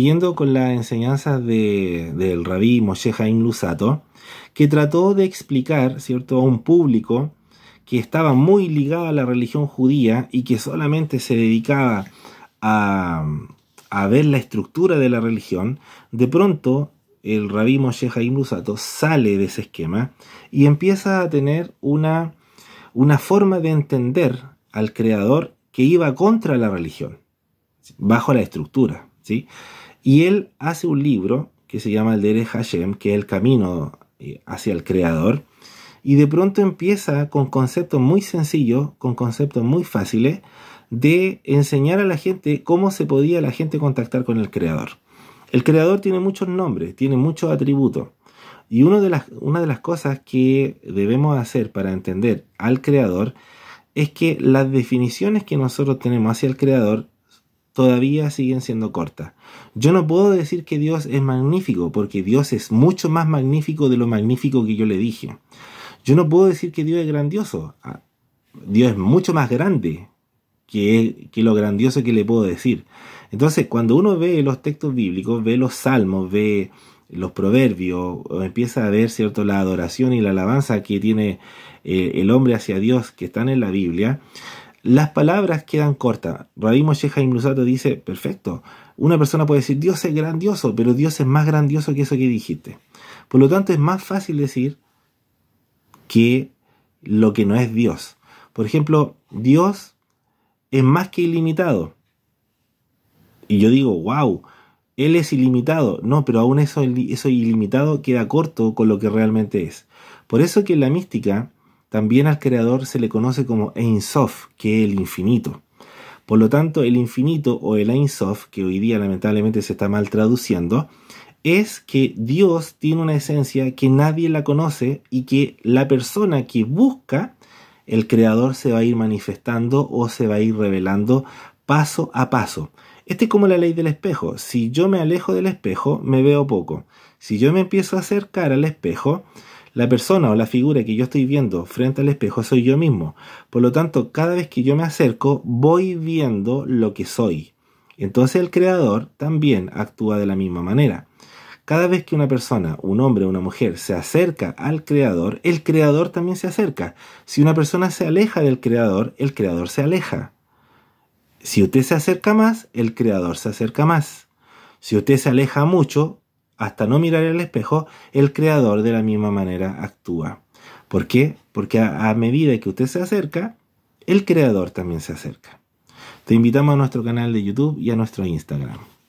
Siguiendo con las enseñanzas del rabí Moshe Haim Lusato, que trató de explicar ¿cierto? a un público que estaba muy ligado a la religión judía y que solamente se dedicaba a, ver la estructura de la religión, de pronto el rabí Moshe Haim Lusato sale de ese esquema y empieza a tener una forma de entender al creador que iba contra la religión, bajo la estructura. ¿sí? Y él hace un libro que se llama el Dere Hashem, que es el camino eh, hacia el Creador, y de pronto empieza con conceptos muy sencillos, con conceptos muy fáciles, de enseñar a la gente cómo se podía la gente contactar con el Creador. El Creador tiene muchos nombres, tiene muchos atributos. Y una de, las, una de las cosas que debemos hacer para entender al Creador es que las definiciones que nosotros tenemos hacia el Creador todavía siguen siendo cortas. Yo no puedo decir que Dios es magnífico, porque Dios es mucho más magnífico de lo magnífico que yo le dije. Yo no puedo decir que Dios es grandioso. Ah, Dios es mucho más grande que, que lo grandioso que le puedo decir. Entonces, cuando uno ve los textos bíblicos, ve los salmos, ve los proverbios, empieza a ver, ¿cierto?, la adoración y la alabanza que tiene eh, el hombre hacia Dios que están en la Biblia, las palabras quedan cortas. Rabbi Moshe Haim Lusato dice, perfecto, una persona puede decir, Dios es grandioso, pero Dios es más grandioso que eso que dijiste. Por lo tanto, es más fácil decir que lo que no es Dios. Por ejemplo, Dios es más que ilimitado. Y yo digo, wow, Él es ilimitado. No, pero aún eso, eso ilimitado queda corto con lo que realmente es. Por eso que en la mística también al creador se le conoce como Ein Sof, que es el infinito. Por lo tanto, el infinito o el Ein Sof, que hoy día lamentablemente se está mal traduciendo, es que Dios tiene una esencia que nadie la conoce y que la persona que busca el creador se va a ir manifestando o se va a ir revelando paso a paso. Este es como la ley del espejo. Si yo me alejo del espejo, me veo poco. Si yo me empiezo a acercar al espejo, la persona o la figura que yo estoy viendo frente al espejo soy yo mismo. Por lo tanto, cada vez que yo me acerco, voy viendo lo que soy. Entonces el creador también actúa de la misma manera. Cada vez que una persona, un hombre o una mujer, se acerca al creador, el creador también se acerca. Si una persona se aleja del creador, el creador se aleja. Si usted se acerca más, el creador se acerca más. Si usted se aleja mucho, hasta no mirar el espejo, el creador de la misma manera actúa. ¿Por qué? Porque a, medida que usted se acerca, el creador también se acerca. Te invitamos a nuestro canal de YouTube y a nuestro Instagram.